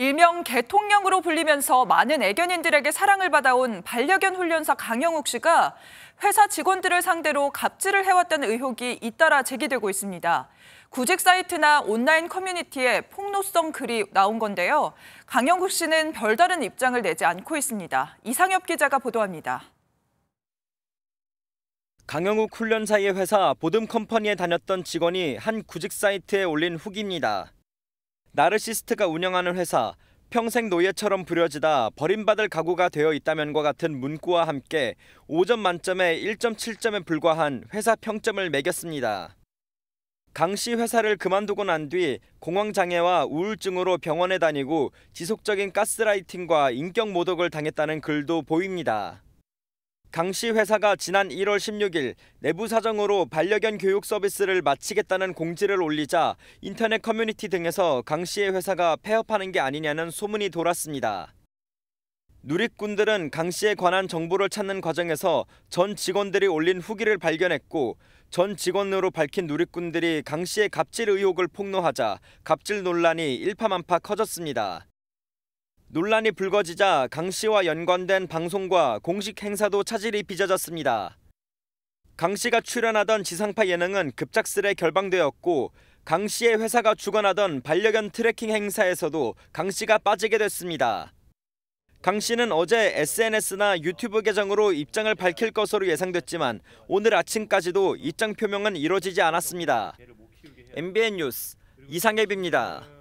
일명 개통령으로 불리면서 많은 애견인들에게 사랑을 받아온 반려견 훈련사 강영욱 씨가 회사 직원들을 상대로 갑질을 해왔다는 의혹이 잇따라 제기되고 있습니다. 구직 사이트나 온라인 커뮤니티에 폭로성 글이 나온 건데요. 강영욱 씨는 별다른 입장을 내지 않고 있습니다. 이상엽 기자가 보도합니다. 강영욱 훈련사의 회사 보듬컴퍼니에 다녔던 직원이 한 구직 사이트에 올린 후기입니다. 나르시스트가 운영하는 회사 평생 노예처럼 부려지다 버림받을 각오가 되어 있다면과 같은 문구와 함께 5점 만점에 1.7점에 불과한 회사 평점을 매겼습니다. 강씨 회사를 그만두고 난 뒤 공황장애와 우울증으로 병원에 다니고 지속적인 가스라이팅과 인격 모독을 당했다는 글도 보입니다. 당시 회사가 지난 1월 16일 내부 사정으로 반려견 교육 서비스를 마치겠다는 공지를 올리자 인터넷 커뮤니티 등에서 강 씨의 회사가 폐업하는 게 아니냐는 소문이 돌았습니다. 누리꾼들은 강 씨에 관한 정보를 찾는 과정에서 전 직원들이 올린 후기를 발견했고 전 직원으로 밝힌 누리꾼들이 강 씨의 갑질 의혹을 폭로하자 갑질 논란이 일파만파 커졌습니다. 논란이 불거지자 강 씨와 연관된 방송과 공식 행사도 차질이 빚어졌습니다. 강 씨가 출연하던 지상파 예능은 급작스레 결방되었고 강 씨의 회사가 주관하던 반려견 트래킹 행사에서도 강 씨가 빠지게 됐습니다. 강 씨는 어제 SNS나 유튜브 계정으로 입장을 밝힐 것으로 예상됐지만 오늘 아침까지도 입장 표명은 이뤄지지 않았습니다. MBN 뉴스 이상엽입니다.